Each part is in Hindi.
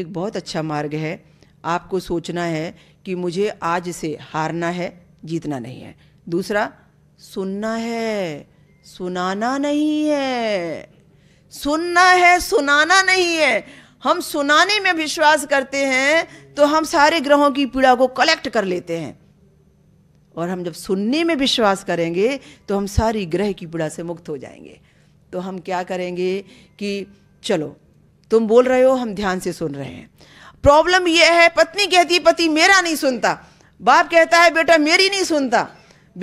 एक बहुत अच्छा मार्ग है आपको सोचना है कि मुझे आज से हारना है जीतना नहीं है दूसरा सुनना है सुनाना नहीं है सुनना है सुनाना नहीं है हम सुनाने में विश्वास करते हैं तो हम सारे ग्रहों की पीड़ा को कलेक्ट कर लेते हैं और हम जब सुनने में विश्वास करेंगे तो हम सारी ग्रह की पीड़ा से मुक्त हो जाएंगे तो हम क्या करेंगे कि चलो तुम बोल रहे हो हम ध्यान से सुन रहे हैं प्रॉब्लम यह है पत्नी कहती है पति मेरा नहीं सुनता बाप कहता है बेटा मेरी नहीं सुनता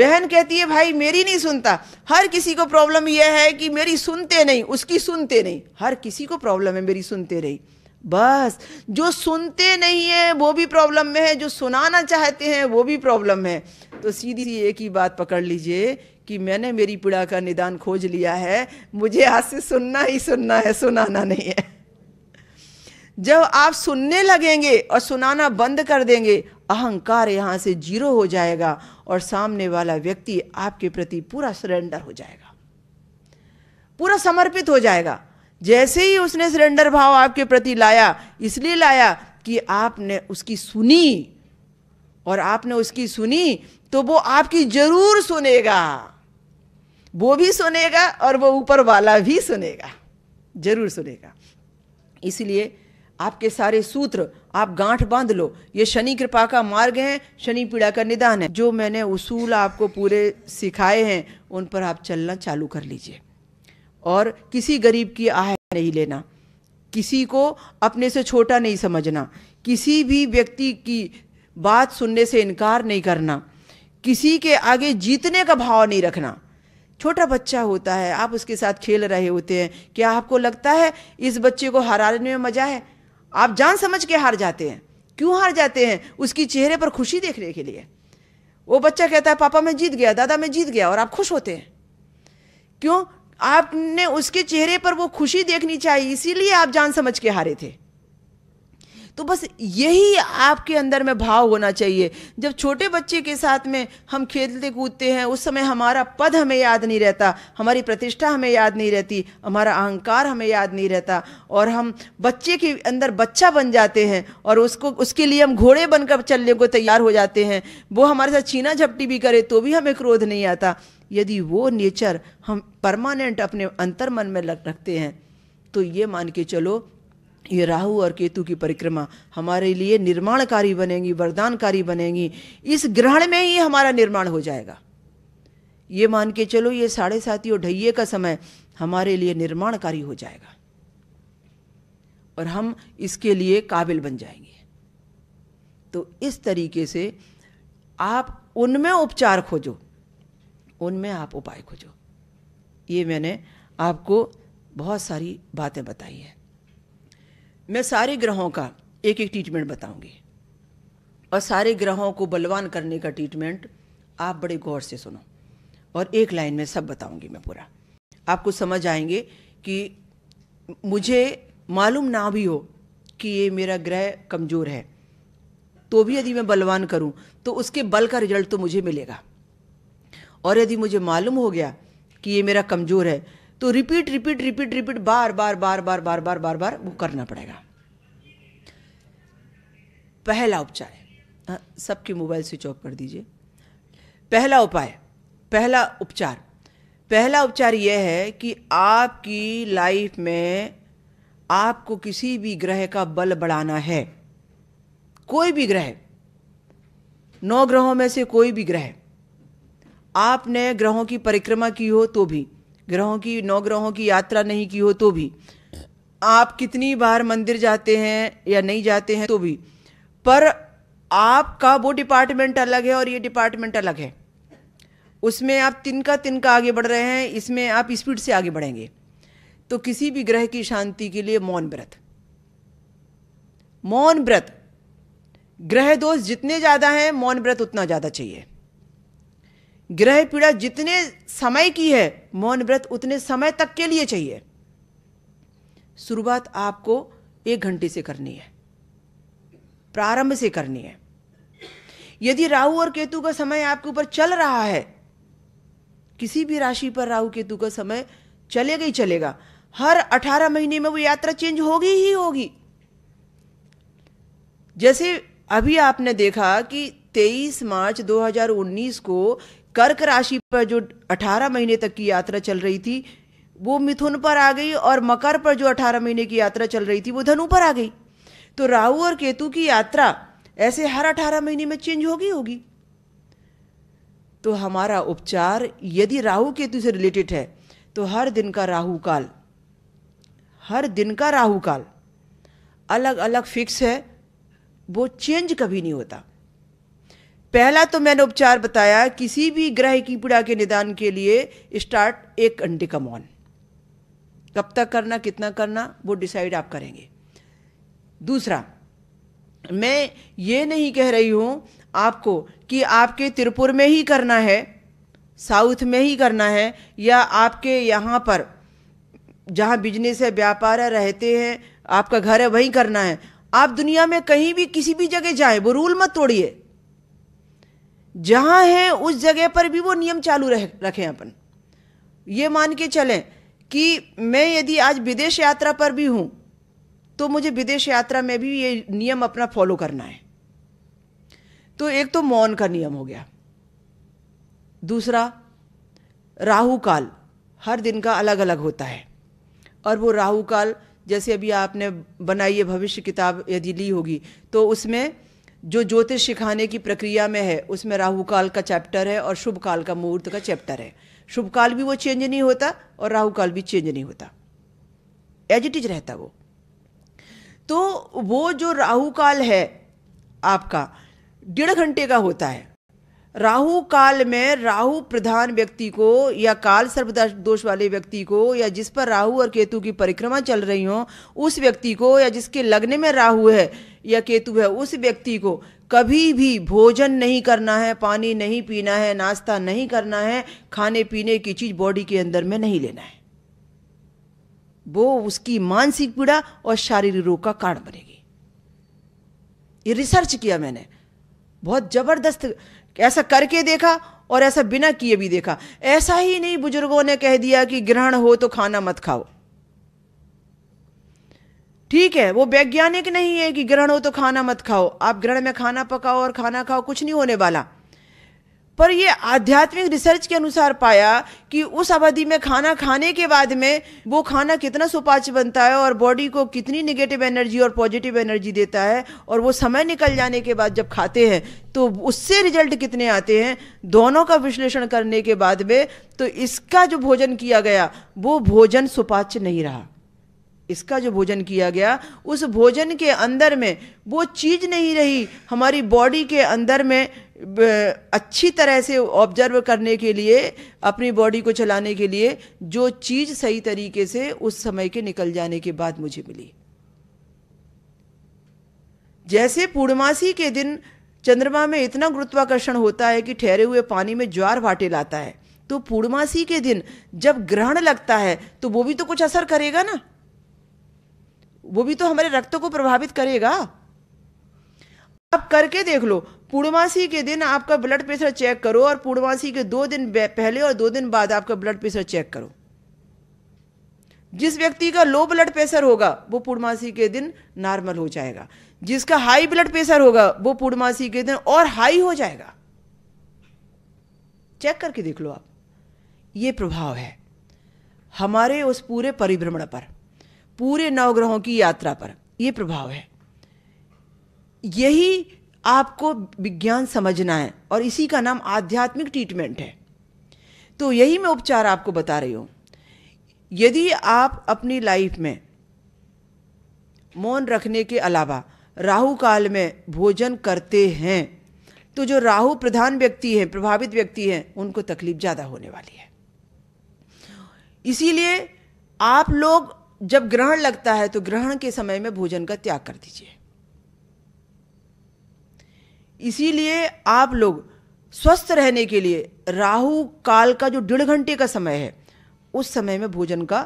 बहन कहती है भाई मेरी नहीं सुनता हर किसी को प्रॉब्लम यह है कि मेरी सुनते नहीं उसकी सुनते नहीं हर किसी को प्रॉब्लम है मेरी सुनते नहीं बस जो सुनते नहीं है वो भी प्रॉब्लम में है जो सुनाना चाहते हैं वो भी प्रॉब्लम है तो सीधी सी एक ही बात पकड़ लीजिए कि मैंने मेरी पीड़ा का निदान खोज लिया है मुझे आज से सुनना ही सुनना है सुनाना नहीं है जब आप सुनने लगेंगे और सुनाना बंद कर देंगे अहंकार यहाँ से जीरो हो जाएगा और सामने वाला व्यक्ति आपके प्रति पूरा सरेंडर हो जाएगा पूरा समर्पित हो जाएगा जैसे ही उसने सरेंडर भाव आपके प्रति लाया इसलिए लाया कि आपने उसकी सुनी और आपने उसकी सुनी तो वो आपकी जरूर सुनेगा वो भी सुनेगा और वो ऊपर वाला भी सुनेगा जरूर सुनेगा इसलिए आपके सारे सूत्र आप गांठ बांध लो ये शनि कृपा का मार्ग है शनि पीड़ा का निदान है जो मैंने उसूल आपको पूरे सिखाए हैं उन पर आप चलना चालू कर लीजिए और किसी गरीब की आह नहीं लेना किसी को अपने से छोटा नहीं समझना किसी भी व्यक्ति की बात सुनने से इनकार नहीं करना किसी के आगे जीतने का भाव नहीं रखना छोटा बच्चा होता है आप उसके साथ खेल रहे होते हैं क्या आपको लगता है इस बच्चे को हराने में मजा है आप जान समझ के हार जाते हैं क्यों हार जाते हैं उसकी चेहरे पर खुशी देखने के लिए वो बच्चा कहता है पापा मैं जीत गया दादा मैं जीत गया और आप खुश होते हैं क्यों आपने उसके चेहरे पर वो खुशी देखनी चाहिए इसीलिए आप जान समझ के हारे थे तो बस यही आपके अंदर में भाव होना चाहिए जब छोटे बच्चे के साथ में हम खेलते कूदते हैं उस समय हमारा पद हमें याद नहीं रहता हमारी प्रतिष्ठा हमें याद नहीं रहती हमारा अहंकार हमें याद नहीं रहता और हम बच्चे के अंदर बच्चा बन जाते हैं और उसको उसके लिए हम घोड़े बनकर चलने को तैयार हो जाते हैं वो हमारे साथ छीना झपटी भी करे तो भी हमें क्रोध नहीं आता यदि वो नेचर हम परमानेंट अपने अंतर मन में रखते हैं तो ये मान के चलो ये राहु और केतु की परिक्रमा हमारे लिए निर्माणकारी बनेंगी वरदानकारी बनेंगी इस ग्रहण में ही हमारा निर्माण हो जाएगा ये मान के चलो ये साढ़े साथी और ढैये का समय हमारे लिए निर्माणकारी हो जाएगा और हम इसके लिए काबिल बन जाएंगे तो इस तरीके से आप उनमें उपचार खोजो उनमें आप उपाय खोजो ये मैंने आपको बहुत सारी बातें बताई हैं मैं सारे ग्रहों का एक एक ट्रीटमेंट बताऊंगी और सारे ग्रहों को बलवान करने का ट्रीटमेंट आप बड़े गौर से सुनो और एक लाइन में सब बताऊंगी मैं पूरा आपको समझ आएंगे कि मुझे मालूम ना भी हो कि ये मेरा ग्रह कमज़ोर है तो भी यदि मैं बलवान करूं तो उसके बल का रिजल्ट तो मुझे मिलेगा और यदि मुझे मालूम हो गया कि ये मेरा कमज़ोर है तो रिपीट रिपीट रिपीट रिपीट बार बार बार बार बार बार बार बार वो करना पड़ेगा पहला उपचार हाँ, सबके मोबाइल स्विच ऑफ कर दीजिए पहला उपाय पहला उपचार पहला उपचार यह है कि आपकी लाइफ में आपको किसी भी ग्रह का बल बढ़ाना है कोई भी ग्रह नौ ग्रहों में से कोई भी ग्रह आपने ग्रहों की परिक्रमा की हो तो भी ग्रहों की नौ ग्रहों की यात्रा नहीं की हो तो भी आप कितनी बार मंदिर जाते हैं या नहीं जाते हैं तो भी पर आपका वो डिपार्टमेंट अलग है और ये डिपार्टमेंट अलग है उसमें आप तिनका तिनका आगे बढ़ रहे हैं इसमें आप स्पीड से आगे बढ़ेंगे तो किसी भी ग्रह की शांति के लिए मौन व्रत मौन व्रत ग्रह दोष जितने ज़्यादा हैं मौन व्रत उतना ज़्यादा चाहिए ग्रह पीड़ा जितने समय की है मौन व्रत उतने समय तक के लिए चाहिए शुरुआत आपको एक घंटे से करनी है प्रारंभ से करनी है यदि राहु और केतु का समय आपके ऊपर चल रहा है किसी भी राशि पर राहु केतु का समय चलेगा ही चलेगा हर 18 महीने में वो यात्रा चेंज होगी ही होगी जैसे अभी आपने देखा कि 23 मार्च 2019 को कर्क राशि पर जो 18 महीने तक की यात्रा चल रही थी वो मिथुन पर आ गई और मकर पर जो 18 महीने की यात्रा चल रही थी वो धनु पर आ गई तो राहु और केतु की यात्रा ऐसे हर 18 महीने में चेंज होगी होगी तो हमारा उपचार यदि राहु केतु से रिलेटेड है तो हर दिन का राहु काल हर दिन का राहु काल अलग अलग फिक्स है वो चेंज कभी नहीं होता पहला तो मैंने उपचार बताया किसी भी ग्रह की पीड़ा के निदान के लिए स्टार्ट एक घंटे का मौन कब तक करना कितना करना वो डिसाइड आप करेंगे दूसरा मैं ये नहीं कह रही हूँ आपको कि आपके त्रिपुर में ही करना है साउथ में ही करना है या आपके यहाँ पर जहाँ बिजनेस है व्यापार है रहते हैं आपका घर है वहीं करना है आप दुनिया में कहीं भी किसी भी जगह जाएं वो रूल मत तोड़िए जहाँ हैं उस जगह पर भी वो नियम चालू रह रखें अपन ये मान के चलें कि मैं यदि आज विदेश यात्रा पर भी हूँ तो मुझे विदेश यात्रा में भी ये नियम अपना फॉलो करना है तो एक तो मौन का नियम हो गया दूसरा राहु काल हर दिन का अलग अलग होता है और वो राहु काल जैसे अभी आपने बनाई है भविष्य किताब यदि ली होगी तो उसमें जो ज्योतिष सिखाने की प्रक्रिया में है उसमें राहु काल का चैप्टर है और शुभ काल का मुहूर्त का चैप्टर है शुभ काल भी वो चेंज नहीं होता और राहु काल भी चेंज नहीं होता एज इट इज रहता वो तो वो जो राहु काल है आपका डेढ़ घंटे का होता है राहु काल में राहु प्रधान व्यक्ति को या काल सर्वदा दोष वाले व्यक्ति को या जिस पर राहु और केतु की परिक्रमा चल रही हो उस व्यक्ति को या जिसके लगने में राहु है या केतु है उस व्यक्ति को कभी भी भोजन नहीं करना है पानी नहीं पीना है नाश्ता नहीं करना है खाने पीने की चीज बॉडी के अंदर में नहीं लेना है वो उसकी मानसिक पीड़ा और शारीरिक रोग का कारण बनेगी ये रिसर्च किया मैंने बहुत जबरदस्त ऐसा करके देखा और ऐसा बिना किए भी देखा ऐसा ही नहीं बुजुर्गों ने कह दिया कि ग्रहण हो तो खाना मत खाओ ठीक है वो वैज्ञानिक नहीं है कि ग्रहण हो तो खाना मत खाओ आप ग्रहण में खाना पकाओ और खाना खाओ कुछ नहीं होने वाला पर ये आध्यात्मिक रिसर्च के अनुसार पाया कि उस अवधि में खाना खाने के बाद में वो खाना कितना सुपाच्य बनता है और बॉडी को कितनी निगेटिव एनर्जी और पॉजिटिव एनर्जी देता है और वो समय निकल जाने के बाद जब खाते हैं तो उससे रिजल्ट कितने आते हैं दोनों का विश्लेषण करने के बाद में तो इसका जो भोजन किया गया वो भोजन सुपाच्य नहीं रहा इसका जो भोजन किया गया उस भोजन के अंदर में वो चीज़ नहीं रही हमारी बॉडी के अंदर में अच्छी तरह से ऑब्जर्व करने के लिए अपनी बॉडी को चलाने के लिए जो चीज़ सही तरीके से उस समय के निकल जाने के बाद मुझे मिली जैसे पूर्णमासी के दिन चंद्रमा में इतना गुरुत्वाकर्षण होता है कि ठहरे हुए पानी में ज्वार भाटे लाता है तो पूर्णमासी के दिन जब ग्रहण लगता है तो वो भी तो कुछ असर करेगा ना वो भी तो हमारे रक्त को प्रभावित करेगा आप करके देख लो पूर्णमासी के दिन आपका ब्लड प्रेशर चेक करो और पूर्णमासी के दो दिन पहले और दो दिन बाद आपका ब्लड प्रेशर चेक करो जिस व्यक्ति का लो ब्लड प्रेशर होगा वो पूर्णमासी के दिन नॉर्मल हो जाएगा जिसका हाई ब्लड प्रेशर होगा वो पूर्णमासी के दिन और हाई हो जाएगा चेक करके देख लो आप ये प्रभाव है हमारे उस पूरे परिभ्रमण पर पूरे नवग्रहों की यात्रा पर ये प्रभाव है यही आपको विज्ञान समझना है और इसी का नाम आध्यात्मिक ट्रीटमेंट है तो यही मैं उपचार आपको बता रही हूं यदि आप अपनी लाइफ में मौन रखने के अलावा राहु काल में भोजन करते हैं तो जो राहु प्रधान व्यक्ति हैं प्रभावित व्यक्ति हैं उनको तकलीफ ज़्यादा होने वाली है इसीलिए आप लोग जब ग्रहण लगता है तो ग्रहण के समय में भोजन का त्याग कर दीजिए इसीलिए आप लोग स्वस्थ रहने के लिए राहु काल का जो डेढ़ घंटे का समय है उस समय में भोजन का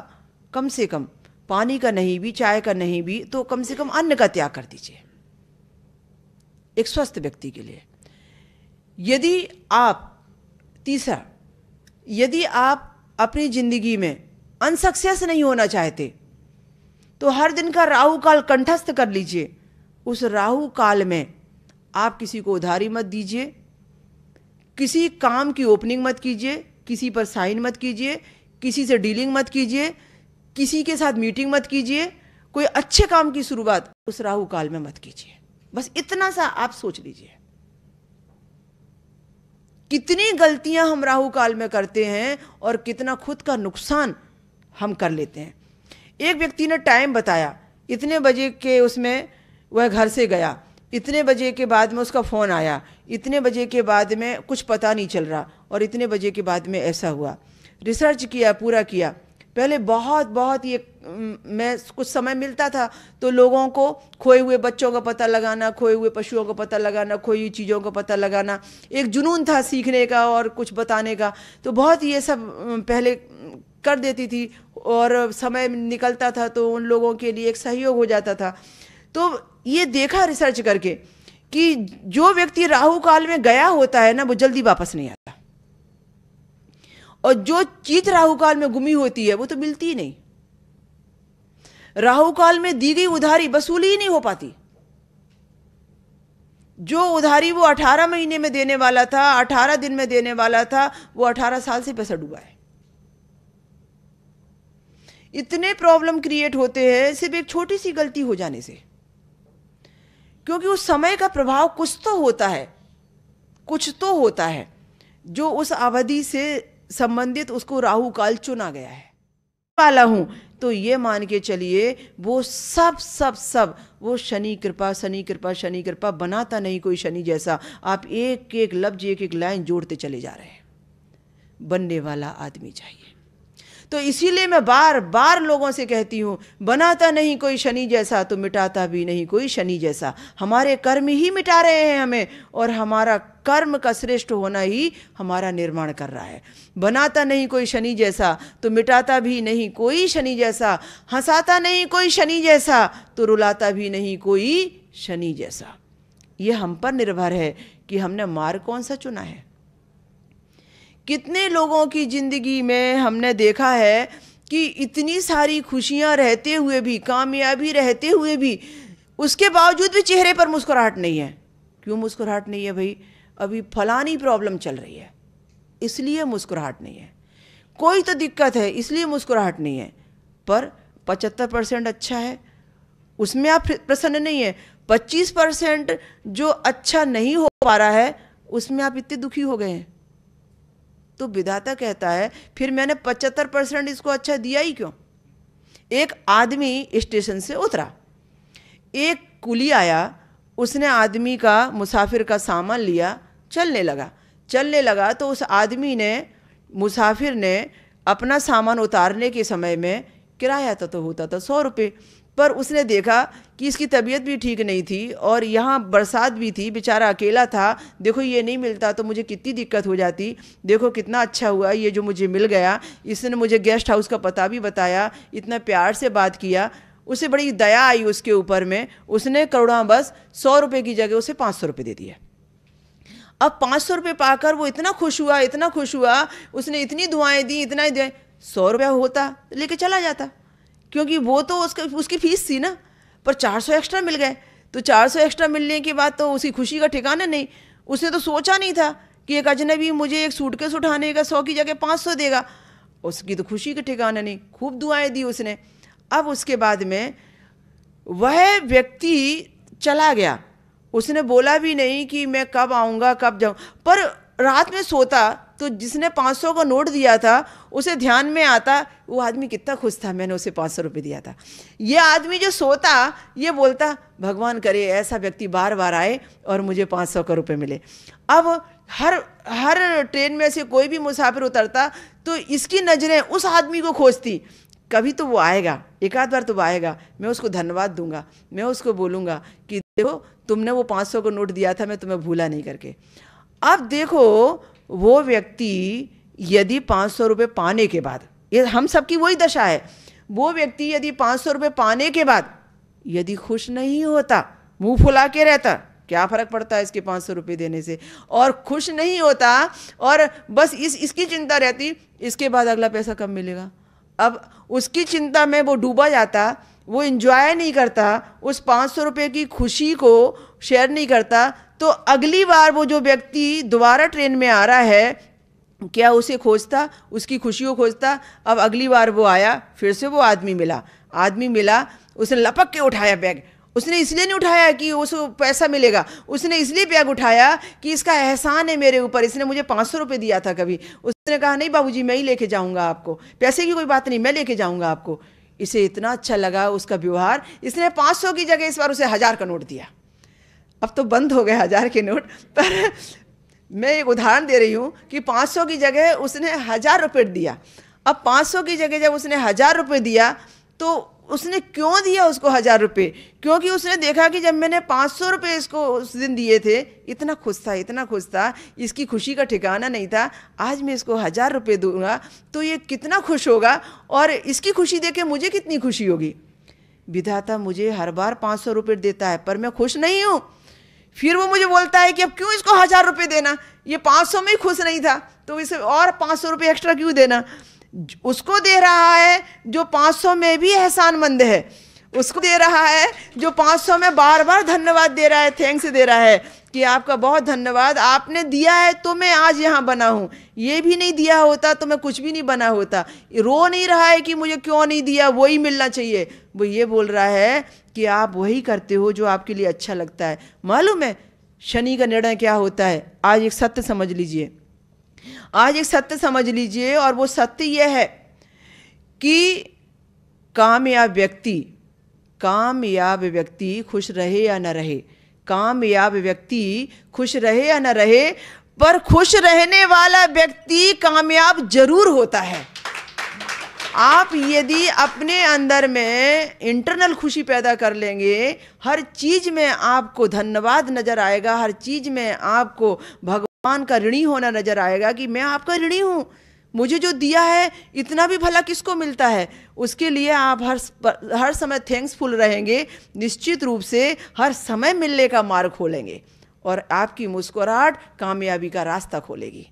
कम से कम पानी का नहीं भी चाय का नहीं भी तो कम से कम अन्न का त्याग कर दीजिए एक स्वस्थ व्यक्ति के लिए यदि आप तीसरा यदि आप अपनी जिंदगी में अनसक्सेस नहीं होना चाहते तो हर दिन का राहु काल कंठस्थ कर लीजिए उस राहु काल में आप किसी को उधारी मत दीजिए किसी काम की ओपनिंग मत कीजिए किसी पर साइन मत कीजिए किसी से डीलिंग मत कीजिए किसी के साथ मीटिंग मत कीजिए कोई अच्छे काम की शुरुआत उस राहु काल में मत कीजिए बस इतना सा आप सोच लीजिए कितनी गलतियां हम राहु काल में करते हैं और कितना खुद का नुकसान हम कर लेते हैं एक व्यक्ति ने टाइम बताया इतने बजे के उसमें वह घर से गया इतने बजे के बाद में उसका फ़ोन आया इतने बजे के बाद में कुछ पता नहीं चल रहा और इतने बजे के बाद में ऐसा हुआ रिसर्च किया पूरा किया पहले बहुत बहुत ये मैं कुछ समय मिलता था तो लोगों को खोए हुए बच्चों का पता लगाना खोए हुए पशुओं का पता लगाना खोई हुई चीज़ों का पता लगाना एक जुनून था सीखने का और कुछ बताने का तो बहुत ये सब पहले कर देती थी और समय निकलता था तो उन लोगों के लिए एक सहयोग हो जाता था तो ये देखा रिसर्च करके कि जो व्यक्ति राहु काल में गया होता है ना वो जल्दी वापस नहीं आता और जो चीज राहु काल में गुमी होती है वो तो मिलती ही नहीं राहु काल में दी गई उधारी वसूली ही नहीं हो पाती जो उधारी वो 18 महीने में देने वाला था 18 दिन में देने वाला था वो 18 साल से पैसा डूबा है इतने प्रॉब्लम क्रिएट होते हैं सिर्फ एक छोटी सी गलती हो जाने से क्योंकि उस समय का प्रभाव कुछ तो होता है कुछ तो होता है जो उस अवधि से संबंधित उसको राहु काल चुना गया है वाला हूं तो ये मान के चलिए वो सब सब सब वो शनि कृपा शनि कृपा शनि कृपा बनाता नहीं कोई शनि जैसा आप एक एक लफ्ज एक एक लाइन जोड़ते चले जा रहे हैं बनने वाला आदमी चाहिए तो इसीलिए मैं बार बार लोगों से कहती हूँ बनाता नहीं कोई शनि जैसा तो मिटाता भी नहीं कोई शनि जैसा हमारे कर्म ही मिटा रहे हैं हमें और हमारा कर्म का श्रेष्ठ होना ही हमारा निर्माण कर रहा है बनाता नहीं कोई शनि जैसा तो मिटाता भी नहीं कोई शनि जैसा हंसाता नहीं कोई शनि जैसा तो रुलाता भी नहीं कोई शनि जैसा ये हम पर निर्भर है कि हमने मार्ग कौन सा चुना है कितने लोगों की ज़िंदगी में हमने देखा है कि इतनी सारी खुशियाँ रहते हुए भी कामयाबी रहते हुए भी उसके बावजूद भी चेहरे पर मुस्कुराहट नहीं है क्यों मुस्कुराहट नहीं है भाई अभी फलानी प्रॉब्लम चल रही है इसलिए मुस्कुराहट नहीं है कोई तो दिक्कत है इसलिए मुस्कुराहट नहीं है पर पचहत्तर परसेंट अच्छा है उसमें आप प्रसन्न नहीं है पच्चीस परसेंट जो अच्छा नहीं हो पा रहा है उसमें आप इतने दुखी हो गए हैं तो विधाता कहता है फिर मैंने पचहत्तर परसेंट इसको अच्छा दिया ही क्यों एक आदमी स्टेशन से उतरा एक कुली आया उसने आदमी का मुसाफिर का सामान लिया चलने लगा चलने लगा तो उस आदमी ने मुसाफिर ने अपना सामान उतारने के समय में किराया तो, तो होता था सौ रुपये पर उसने देखा कि इसकी तबीयत भी ठीक नहीं थी और यहाँ बरसात भी थी बेचारा अकेला था देखो ये नहीं मिलता तो मुझे कितनी दिक्कत हो जाती देखो कितना अच्छा हुआ ये जो मुझे मिल गया इसने मुझे गेस्ट हाउस का पता भी बताया इतना प्यार से बात किया उसे बड़ी दया आई उसके ऊपर में उसने करोड़ों बस सौ रुपये की जगह उसे पाँच सौ रुपये दे दिया अब पाँच सौ रुपये पाकर वो इतना खुश हुआ इतना खुश हुआ उसने इतनी दुआएं दी इतना ही सौ रुपया होता लेके चला जाता क्योंकि वो तो उसका उसकी फीस थी ना पर 400 एक्स्ट्रा मिल गए तो 400 एक्स्ट्रा मिलने के बाद तो उसकी खुशी का ठिकाना नहीं उसने तो सोचा नहीं था कि एक अजनबी मुझे एक सूटकेस उठाने का सौ की जगह पाँच सौ देगा उसकी तो खुशी का ठिकाना नहीं खूब दुआएँ दी उसने अब उसके बाद में वह व्यक्ति चला गया उसने बोला भी नहीं कि मैं कब आऊँगा कब जाऊँ पर रात में सोता तो जिसने 500 का नोट दिया था उसे ध्यान में आता वो आदमी कितना खुश था मैंने उसे पाँच सौ रुपये दिया था ये आदमी जो सोता ये बोलता भगवान करे ऐसा व्यक्ति बार बार आए और मुझे पाँच सौ का रुपये मिले अब हर हर ट्रेन में से कोई भी मुसाफिर उतरता तो इसकी नज़रें उस आदमी को खोजती कभी तो वो आएगा एक आध बार तो वो आएगा मैं उसको धन्यवाद दूंगा मैं उसको बोलूँगा कि देखो तुमने वो पाँच सौ का नोट दिया था मैं तुम्हें भूला नहीं करके अब देखो वो व्यक्ति यदि पाँच सौ रुपये पाने के बाद ये हम सबकी वही दशा है वो व्यक्ति यदि पाँच सौ रुपये पाने के बाद यदि खुश नहीं होता मुंह फुला के रहता क्या फ़र्क पड़ता है इसके पाँच सौ रुपये देने से और खुश नहीं होता और बस इस इसकी चिंता रहती इसके बाद अगला पैसा कब मिलेगा अब उसकी चिंता में वो डूबा जाता वो इन्जॉय नहीं करता उस पाँच सौ रुपये की खुशी को शेयर नहीं करता तो अगली बार वो जो व्यक्ति दोबारा ट्रेन में आ रहा है क्या उसे खोजता उसकी खुशी को खोजता अब अगली बार वो आया फिर से वो आदमी मिला आदमी मिला उसने लपक के उठाया बैग उसने इसलिए नहीं उठाया कि उसको पैसा मिलेगा उसने इसलिए बैग उठाया कि इसका एहसान है मेरे ऊपर इसने मुझे पाँच सौ रुपये दिया था कभी उसने कहा नहीं बाबूजी मैं ही लेके जाऊंगा आपको पैसे की कोई बात नहीं मैं लेके जाऊंगा आपको इसे इतना अच्छा लगा उसका व्यवहार इसने पाँच सौ की जगह इस बार उसे हज़ार का नोट दिया अब तो बंद हो गए हज़ार के नोट पर मैं एक उदाहरण दे रही हूँ कि 500 की जगह उसने हज़ार रुपये दिया अब 500 की जगह जब उसने हज़ार रुपये दिया तो उसने क्यों दिया उसको हज़ार रुपये क्योंकि उसने देखा कि जब मैंने पाँच सौ रुपये इसको उस दिन दिए थे इतना खुश था इतना खुश था इसकी खुशी का ठिकाना नहीं था आज मैं इसको हज़ार रुपये दूंगा तो ये कितना खुश होगा और इसकी खुशी देखे के मुझे कितनी खुशी होगी विधाता मुझे हर बार पाँच सौ रुपये देता है पर मैं खुश नहीं हूँ फिर वो मुझे बोलता है कि अब क्यों इसको हज़ार रुपये देना ये पाँच सौ में ही खुश नहीं था तो इसे और पाँच सौ रुपये एक्स्ट्रा क्यों देना उसको दे रहा है जो पाँच सौ में भी एहसानमंद है उसको दे रहा है जो पाँच सौ में बार बार धन्यवाद दे रहा है थैंक्स दे रहा है कि आपका बहुत धन्यवाद आपने दिया है तो मैं आज यहाँ बना हूँ ये भी नहीं दिया होता तो मैं कुछ भी नहीं बना होता रो नहीं रहा है कि मुझे क्यों नहीं दिया वही मिलना चाहिए वो ये बोल रहा है कि आप वही करते हो जो आपके लिए अच्छा लगता है मालूम है शनि का निर्णय क्या होता है आज एक सत्य समझ लीजिए आज एक सत्य समझ लीजिए और वो सत्य यह है कि कामयाब व्यक्ति कामयाब व्यक्ति खुश रहे या न रहे कामयाब व्यक्ति खुश रहे या न रहे पर खुश रहने वाला व्यक्ति कामयाब जरूर होता है आप यदि अपने अंदर में इंटरनल खुशी पैदा कर लेंगे हर चीज़ में आपको धन्यवाद नज़र आएगा हर चीज़ में आपको भगवान का ऋणी होना नज़र आएगा कि मैं आपका ऋणी हूँ मुझे जो दिया है इतना भी भला किसको मिलता है उसके लिए आप हर हर समय थैंक्सफुल रहेंगे निश्चित रूप से हर समय मिलने का मार्ग खोलेंगे और आपकी मुस्कुराहट कामयाबी का रास्ता खोलेगी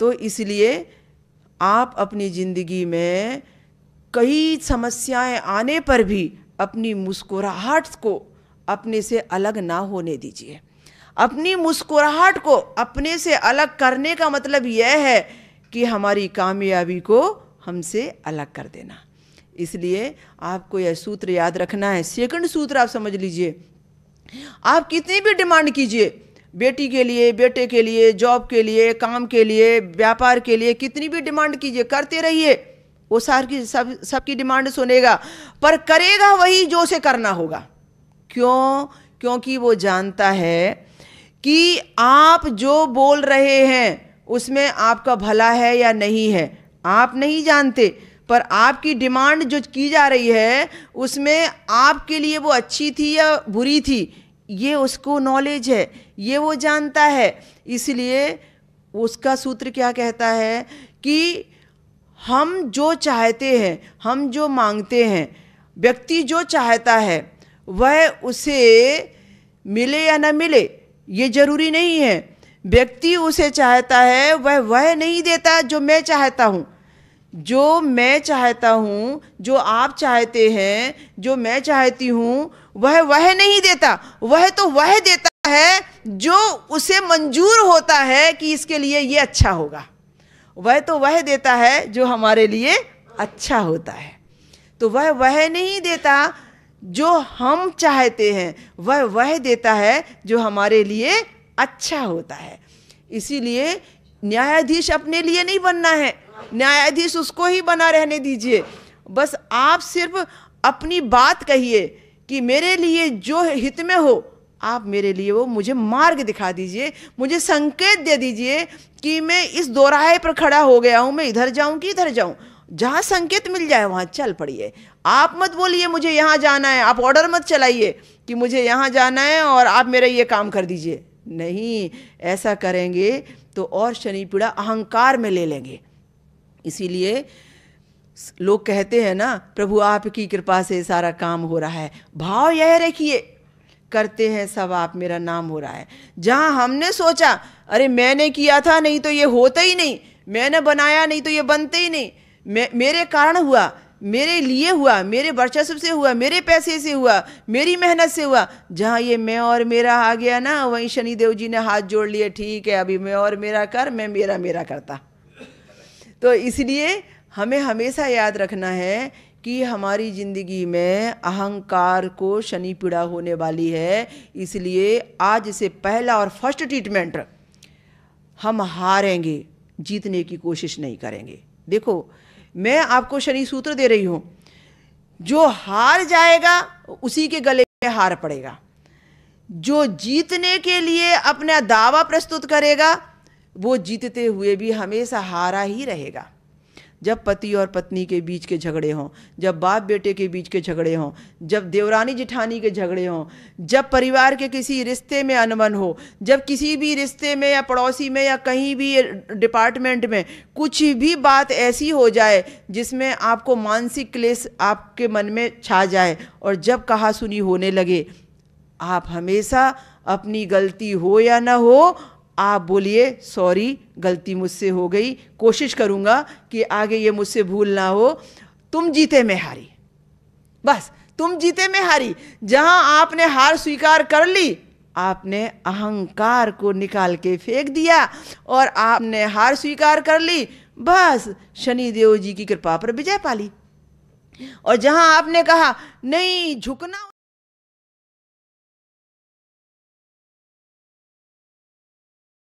तो इसलिए आप अपनी ज़िंदगी में कई समस्याएं आने पर भी अपनी मुस्कुराहट को अपने से अलग ना होने दीजिए अपनी मुस्कुराहट को अपने से अलग करने का मतलब यह है कि हमारी कामयाबी को हमसे अलग कर देना इसलिए आपको यह सूत्र याद रखना है सेकंड सूत्र आप समझ लीजिए आप कितनी भी डिमांड कीजिए बेटी के लिए बेटे के लिए जॉब के लिए काम के लिए व्यापार के लिए कितनी भी डिमांड कीजिए करते रहिए वो सार की सब सबकी डिमांड सुनेगा पर करेगा वही जो से करना होगा क्यों क्योंकि वो जानता है कि आप जो बोल रहे हैं उसमें आपका भला है या नहीं है आप नहीं जानते पर आपकी डिमांड जो की जा रही है उसमें आपके लिए वो अच्छी थी या बुरी थी ये उसको नॉलेज है ये वो जानता है इसलिए उसका सूत्र क्या कहता है कि हम जो चाहते हैं हम जो मांगते हैं व्यक्ति जो चाहता है वह उसे मिले या न मिले ये ज़रूरी नहीं है व्यक्ति उसे चाहता है वह वह नहीं देता जो मैं चाहता हूँ जो मैं चाहता हूँ जो आप चाहते हैं जो मैं चाहती हूँ वह वह नहीं देता वह तो वह देता है जो उसे मंजूर होता है कि इसके लिए ये अच्छा होगा वह तो वह देता है जो हमारे लिए अच्छा होता है तो वह वह नहीं देता जो हम चाहते हैं वह वह देता है जो हमारे लिए अच्छा होता है इसीलिए न्यायाधीश अपने लिए नहीं बनना है न्यायाधीश उसको ही बना रहने दीजिए बस आप सिर्फ अपनी बात कहिए कि मेरे लिए जो हित में हो आप मेरे लिए वो मुझे मार्ग दिखा दीजिए मुझे संकेत दे दीजिए कि मैं इस दोराहे पर खड़ा हो गया हूँ मैं इधर जाऊँ कि इधर जाऊँ जहाँ संकेत मिल जाए वहाँ चल पड़िए आप मत बोलिए मुझे यहाँ जाना है आप ऑर्डर मत चलाइए कि मुझे यहाँ जाना है और आप मेरा ये काम कर दीजिए नहीं ऐसा करेंगे तो और शनि पीड़ा अहंकार में ले लेंगे इसीलिए लोग कहते हैं ना प्रभु आपकी कृपा से सारा काम हो रहा है भाव यह रखिए करते हैं सब आप मेरा नाम हो रहा है जहाँ हमने सोचा अरे मैंने किया था नहीं तो ये होता ही नहीं मैंने बनाया नहीं तो ये बनते ही नहीं मे, मेरे कारण हुआ मेरे लिए हुआ मेरे वर्चस्व से हुआ मेरे पैसे से हुआ मेरी मेहनत से हुआ जहाँ ये मैं और मेरा आ गया ना वहीं शनिदेव जी ने हाथ जोड़ लिए ठीक है अभी मैं और मेरा कर मैं मेरा मेरा करता तो इसलिए हमें हमेशा याद रखना है कि हमारी ज़िंदगी में अहंकार को शनि पीड़ा होने वाली है इसलिए आज से पहला और फर्स्ट ट्रीटमेंट हम हारेंगे जीतने की कोशिश नहीं करेंगे देखो मैं आपको शनि सूत्र दे रही हूँ जो हार जाएगा उसी के गले में हार पड़ेगा जो जीतने के लिए अपना दावा प्रस्तुत करेगा वो जीतते हुए भी हमेशा हारा ही रहेगा जब पति और पत्नी के बीच के झगड़े हों जब बाप बेटे के बीच के झगड़े हों जब देवरानी जिठानी के झगड़े हों जब परिवार के किसी रिश्ते में अनबन हो जब किसी भी रिश्ते में या पड़ोसी में या कहीं भी डिपार्टमेंट में कुछ भी बात ऐसी हो जाए जिसमें आपको मानसिक क्लेश आपके मन में छा जाए और जब कहा सुनी होने लगे आप हमेशा अपनी गलती हो या ना हो आप बोलिए सॉरी गलती मुझसे हो गई कोशिश करूंगा कि आगे ये मुझसे भूल ना हो तुम जीते मैं हारी बस तुम जीते मैं हारी जहां आपने हार स्वीकार कर ली आपने अहंकार को निकाल के फेंक दिया और आपने हार स्वीकार कर ली बस शनि देव जी की कृपा पर विजय पाली और जहां आपने कहा नहीं झुकना